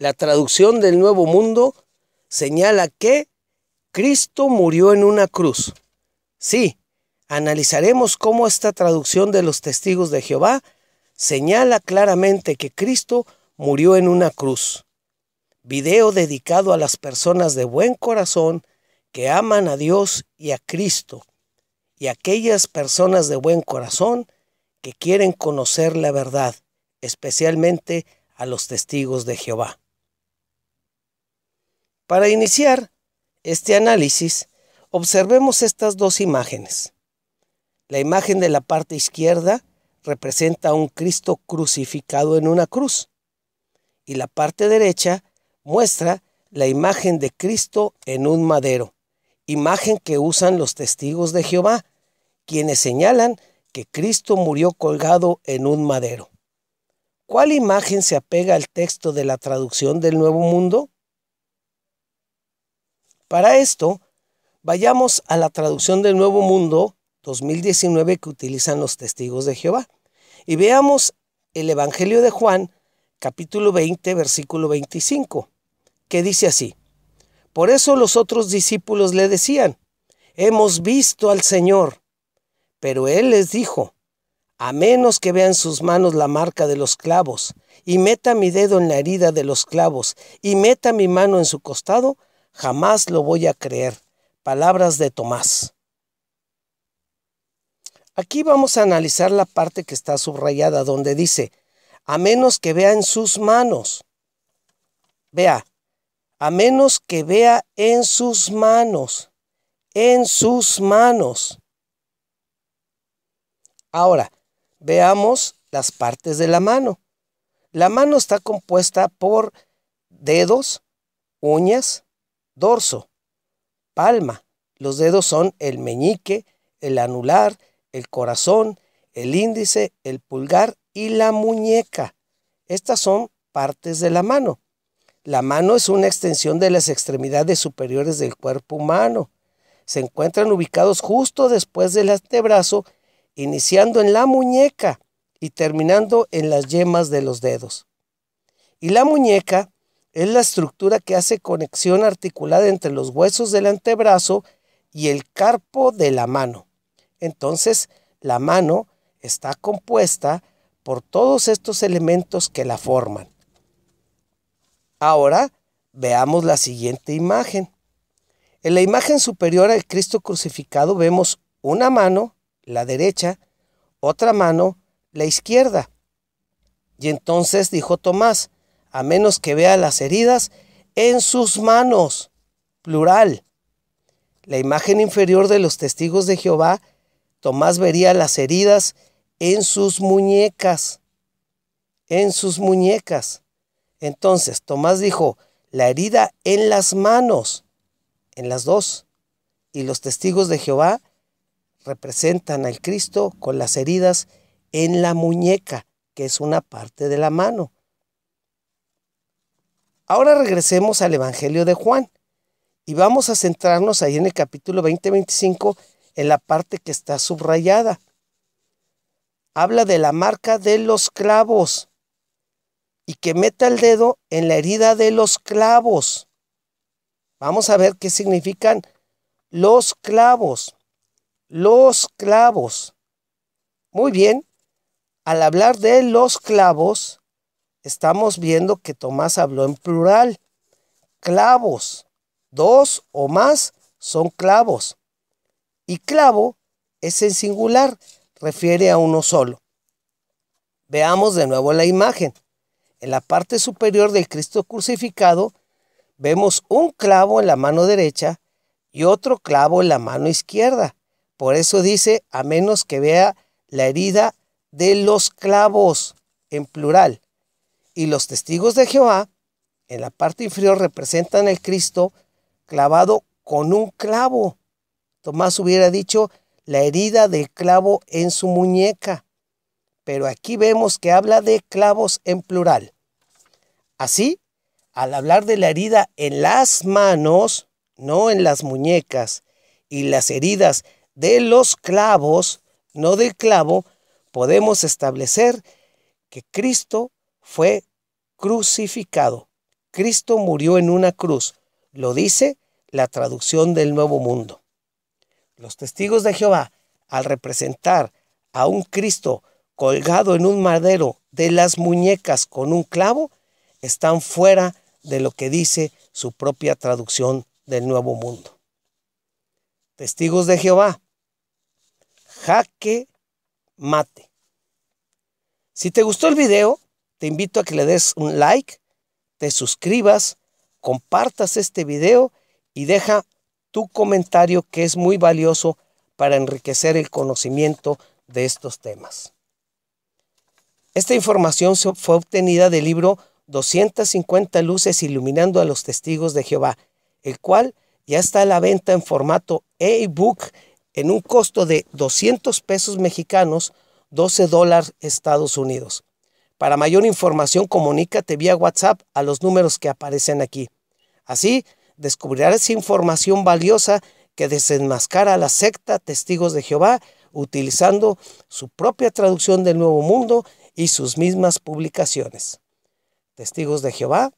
La traducción del Nuevo Mundo señala que Cristo murió en una cruz. Sí, analizaremos cómo esta traducción de los testigos de Jehová señala claramente que Cristo murió en una cruz. Video dedicado a las personas de buen corazón que aman a Dios y a Cristo, y aquellas personas de buen corazón que quieren conocer la verdad, especialmente a los testigos de Jehová. Para iniciar este análisis, observemos estas dos imágenes. La imagen de la parte izquierda representa a un Cristo crucificado en una cruz y la parte derecha muestra la imagen de Cristo en un madero, imagen que usan los testigos de Jehová, quienes señalan que Cristo murió colgado en un madero. ¿Cuál imagen se apega al texto de la traducción del Nuevo Mundo? Para esto, vayamos a la traducción del Nuevo Mundo 2019 que utilizan los testigos de Jehová y veamos el Evangelio de Juan, capítulo 20, versículo 25, que dice así, Por eso los otros discípulos le decían, Hemos visto al Señor. Pero él les dijo, A menos que vean sus manos la marca de los clavos, y meta mi dedo en la herida de los clavos, y meta mi mano en su costado, Jamás lo voy a creer. Palabras de Tomás. Aquí vamos a analizar la parte que está subrayada, donde dice, a menos que vea en sus manos. Vea, a menos que vea en sus manos, en sus manos. Ahora, veamos las partes de la mano. La mano está compuesta por dedos, uñas, dorso, palma. Los dedos son el meñique, el anular, el corazón, el índice, el pulgar y la muñeca. Estas son partes de la mano. La mano es una extensión de las extremidades superiores del cuerpo humano. Se encuentran ubicados justo después del antebrazo, iniciando en la muñeca y terminando en las yemas de los dedos. Y la muñeca es la estructura que hace conexión articulada entre los huesos del antebrazo y el carpo de la mano. Entonces, la mano está compuesta por todos estos elementos que la forman. Ahora veamos la siguiente imagen. En la imagen superior al Cristo crucificado vemos una mano, la derecha, otra mano, la izquierda. Y entonces dijo Tomás, a menos que vea las heridas en sus manos, plural. La imagen inferior de los testigos de Jehová, Tomás vería las heridas en sus muñecas, en sus muñecas. Entonces, Tomás dijo, la herida en las manos, en las dos. Y los testigos de Jehová representan al Cristo con las heridas en la muñeca, que es una parte de la mano. Ahora regresemos al Evangelio de Juan y vamos a centrarnos ahí en el capítulo 20-25 en la parte que está subrayada. Habla de la marca de los clavos y que meta el dedo en la herida de los clavos. Vamos a ver qué significan los clavos. Los clavos. Muy bien, al hablar de los clavos, Estamos viendo que Tomás habló en plural. Clavos. Dos o más son clavos. Y clavo es en singular, refiere a uno solo. Veamos de nuevo la imagen. En la parte superior del Cristo crucificado vemos un clavo en la mano derecha y otro clavo en la mano izquierda. Por eso dice, a menos que vea la herida de los clavos, en plural. Y los testigos de Jehová, en la parte inferior, representan el Cristo clavado con un clavo. Tomás hubiera dicho la herida del clavo en su muñeca, pero aquí vemos que habla de clavos en plural. Así, al hablar de la herida en las manos, no en las muñecas, y las heridas de los clavos, no del clavo, podemos establecer que Cristo fue crucificado. Cristo murió en una cruz. Lo dice la traducción del Nuevo Mundo. Los testigos de Jehová, al representar a un Cristo colgado en un madero de las muñecas con un clavo, están fuera de lo que dice su propia traducción del Nuevo Mundo. Testigos de Jehová, jaque mate. Si te gustó el video, te invito a que le des un like, te suscribas, compartas este video y deja tu comentario que es muy valioso para enriquecer el conocimiento de estos temas. Esta información fue obtenida del libro 250 luces iluminando a los testigos de Jehová, el cual ya está a la venta en formato e-book en un costo de 200 pesos mexicanos, 12 dólares Estados Unidos. Para mayor información, comunícate vía WhatsApp a los números que aparecen aquí. Así, descubrirás información valiosa que desenmascara a la secta Testigos de Jehová utilizando su propia traducción del Nuevo Mundo y sus mismas publicaciones. Testigos de Jehová,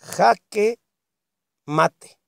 jaque mate.